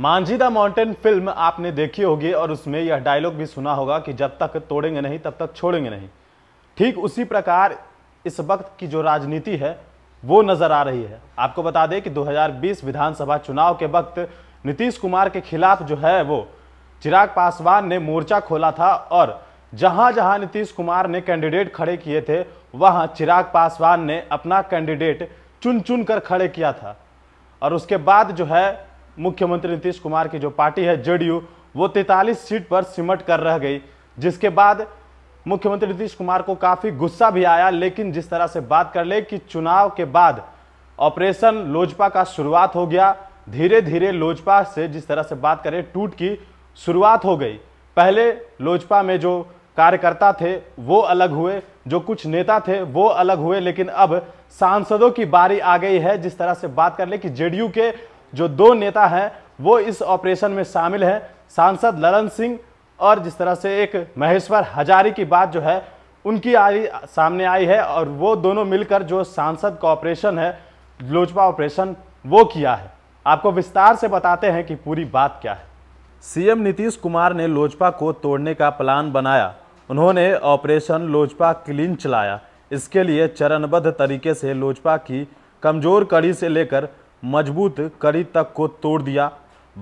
Manjhi the mountain film आपने देखी होगी और उसमें यह डायलॉग भी सुना होगा कि जब तक तोड़ेंगे नहीं तब तक छोड़ेंगे नहीं ठीक उसी प्रकार इस वक्त की जो राजनीति है वो नज़र आ रही है आपको बता दें कि 2020 विधानसभा चुनाव के वक्त नीतीश कुमार के खिलाफ जो है वो चिराग पासवान ने मोर्चा खोला था और जहां जहां नीतीश कुमार ने कैंडिडेट खड़े किए थे वहां चिराग पासवान ने अपना कैंडिडेट चुन चुन कर खड़े किया था और उसके बाद जो है मुख्यमंत्री नीतीश कुमार की जो पार्टी है जेडीयू वो 43 सीट पर सिमट कर रह गई जिसके बाद मुख्यमंत्री नीतीश कुमार को काफ़ी गुस्सा भी आया लेकिन जिस तरह से बात कर ले कि चुनाव के बाद ऑपरेशन लोजपा का शुरुआत हो गया धीरे धीरे लोजपा से जिस तरह से बात करें टूट की शुरुआत हो गई पहले लोजपा में जो कार्यकर्ता थे वो अलग हुए जो कुछ नेता थे वो अलग हुए लेकिन अब सांसदों की बारी आ गई है जिस तरह से बात कर ले कि जेडीयू के जो दो नेता हैं वो इस ऑपरेशन में शामिल हैं सांसद ललन सिंह और जिस तरह से एक महेश्वर हजारी की बात जो है उनकी आई सामने आई है और वो दोनों मिलकर जो सांसद का ऑपरेशन है लोजपा ऑपरेशन वो किया है आपको विस्तार से बताते हैं कि पूरी बात क्या है सीएम नीतीश कुमार ने लोजपा को तोड़ने का प्लान बनाया उन्होंने ऑपरेशन लोजपा क्लीन चलाया इसके लिए चरणबद्ध तरीके से लोजपा की कमजोर कड़ी से लेकर मजबूत कड़ी तक को तोड़ दिया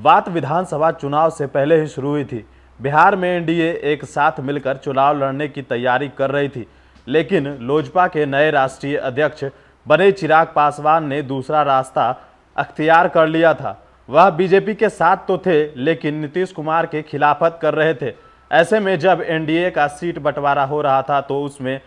बात विधानसभा चुनाव से पहले ही शुरू हुई थी बिहार में एनडीए एक साथ मिलकर चुनाव लड़ने की तैयारी कर रही थी लेकिन लोजपा के नए राष्ट्रीय अध्यक्ष बने चिराग पासवान ने दूसरा रास्ता अख्तियार कर लिया था वह बीजेपी के साथ तो थे लेकिन नीतीश कुमार के खिलाफत कर रहे थे ऐसे में जब एनडीए का सीट बंटवारा हो रहा था तो उसमें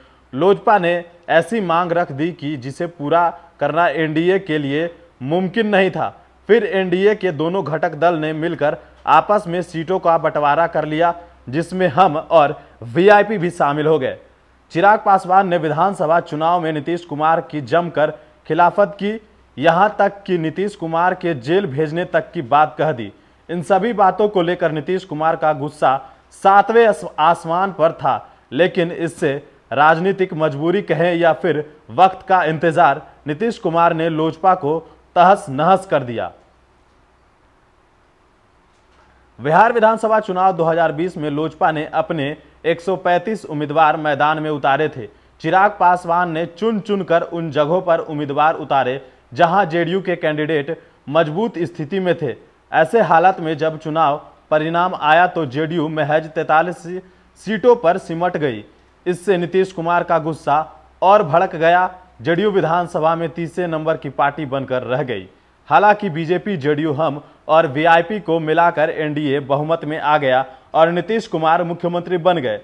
लोजपा ने ऐसी मांग रख दी कि जिसे पूरा करना एनडीए के लिए मुमकिन नहीं था फिर एनडीए के दोनों घटक दल ने मिलकर आपस में सीटों का बंटवारा कर लिया जिसमें हम और वीआईपी भी शामिल हो गए चिराग पासवान ने विधानसभा चुनाव में नीतीश कुमार की जमकर खिलाफत की यहां तक कि नीतीश कुमार के जेल भेजने तक की बात कह दी इन सभी बातों को लेकर नीतीश कुमार का गुस्सा सातवें आसमान पर था लेकिन इससे राजनीतिक मजबूरी कहें या फिर वक्त का इंतजार नीतीश कुमार ने लोजपा को तहस नहस कर दिया बिहार विधानसभा चुनाव 2020 में लोजपा ने अपने 135 उम्मीदवार मैदान में उतारे थे चिराग पासवान ने चुन चुन कर उन जगहों पर उम्मीदवार उतारे जहां जेडीयू के कैंडिडेट मजबूत स्थिति में थे ऐसे हालत में जब चुनाव परिणाम आया तो जेडीयू महज तैतालीस सीटों पर सिमट गई इससे नीतीश कुमार का गुस्सा और भड़क गया जेडीयू विधानसभा में तीसरे नंबर की पार्टी बनकर रह गई हालांकि बीजेपी जेडीयू हम और वीआईपी को मिलाकर एनडीए बहुमत में आ गया और नीतीश कुमार मुख्यमंत्री बन गए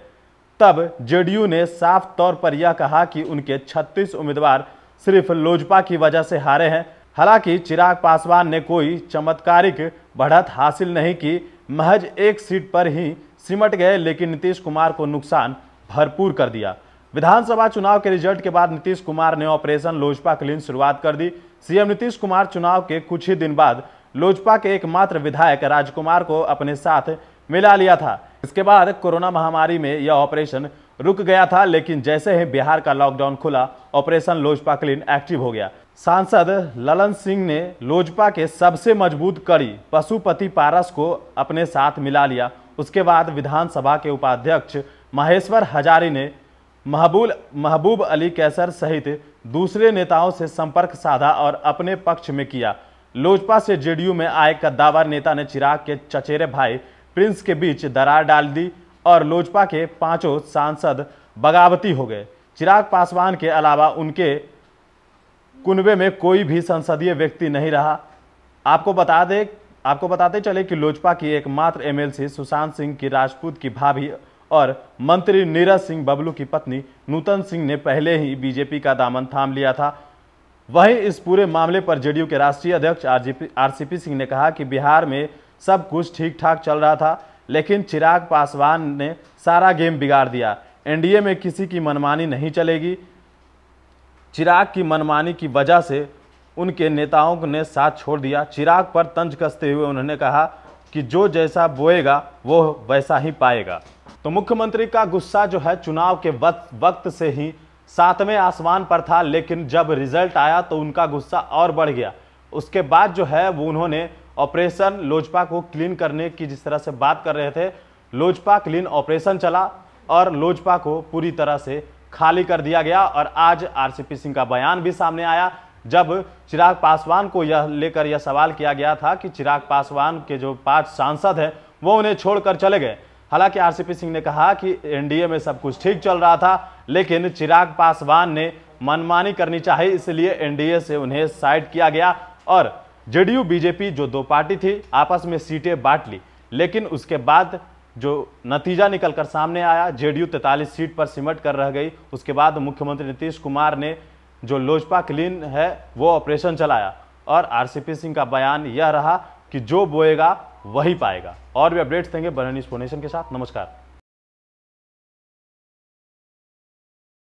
तब जेडीयू ने साफ तौर पर यह कहा कि उनके 36 उम्मीदवार सिर्फ लोजपा की वजह से हारे हैं हालांकि चिराग पासवान ने कोई चमत्कारिक बढ़त हासिल नहीं की महज एक सीट पर ही सिमट गए लेकिन नीतीश कुमार को नुकसान भरपूर कर दिया विधानसभा चुनाव के रिजल्ट के बाद नीतीश कुमार ने ऑपरेशन लोजपा के लिए शुरुआत कर दी सीएम नीतीश कुमार चुनाव के कुछ ही दिन बाद लोजपा के एकमात्र विधायक राजकुमार को अपने साथ मिला लिया था इसके बाद कोरोना महामारी में यह ऑपरेशन रुक गया था लेकिन जैसे ही बिहार का लॉकडाउन खुला ऑपरेशन लोजपा क्लीन एक्टिव हो गया सांसद ललन सिंह ने लोजपा के सबसे मजबूत कड़ी पशुपति पारस को अपने साथ मिला लिया उसके बाद विधानसभा के उपाध्यक्ष महेश्वर हजारी ने महबूल महबूब अली कैसर सहित दूसरे नेताओं से संपर्क साधा और अपने पक्ष में किया लोजपा से जेडीयू में आए कद्दावर नेता ने चिराग के चचेरे भाई प्रिंस के बीच दरार डाल दी और लोजपा के पांचों सांसद बगावती हो गए चिराग पासवान के अलावा उनके कुनबे में कोई भी संसदीय व्यक्ति नहीं रहा आपको बता दें आपको बताते चले कि लोजपा की एकमात्र एमएलसी सुशांत सिंह की राजपूत की भाभी और मंत्री नीरज सिंह बबलू की पत्नी नूतन सिंह ने पहले ही बीजेपी का दामन थाम लिया था वहीं इस पूरे मामले पर जेडीयू के राष्ट्रीय अध्यक्ष आरसीपी सिंह ने कहा कि बिहार में सब कुछ ठीक ठाक चल रहा था लेकिन चिराग पासवान ने सारा गेम बिगाड़ दिया एनडीए में किसी की मनमानी नहीं चलेगी चिराग की मनमानी की वजह से उनके नेताओं ने साथ छोड़ दिया चिराग पर तंज कसते हुए उन्होंने कहा कि जो जैसा बोएगा वो वैसा ही पाएगा तो मुख्यमंत्री का गुस्सा जो है चुनाव के वक्त वक्त से ही सातवें आसमान पर था लेकिन जब रिजल्ट आया तो उनका गुस्सा और बढ़ गया उसके बाद जो है वो उन्होंने ऑपरेशन लोजपा को क्लीन करने की जिस तरह से बात कर रहे थे लोजपा क्लीन ऑपरेशन चला और लोजपा को पूरी तरह से खाली कर दिया गया और आज आरसीपी सिंह का बयान भी सामने आया जब चिराग पासवान को यह लेकर यह सवाल किया गया था कि चिराग पासवान के जो पांच सांसद हैं वो उन्हें छोड़कर चले गए हालांकि आरसीपी सिंह ने कहा कि एनडीए में सब कुछ ठीक चल रहा था लेकिन चिराग पासवान ने मनमानी करनी चाहिए इसलिए एनडीए से उन्हें साइड किया गया और जेडीयू बीजेपी जो दो पार्टी थी आपस में सीटें बांट ली लेकिन उसके बाद जो नतीजा निकलकर सामने आया जेडीयू तैतालीस सीट पर सिमट कर रह गई उसके बाद मुख्यमंत्री नीतीश कुमार ने जो लोजपा क्लीन है वो ऑपरेशन चलाया और आरसीपी सिंह का बयान यह रहा कि जो बोएगा वही पाएगा और भी अपडेट्स देंगे बरहनी स्पोनेशन के साथ नमस्कार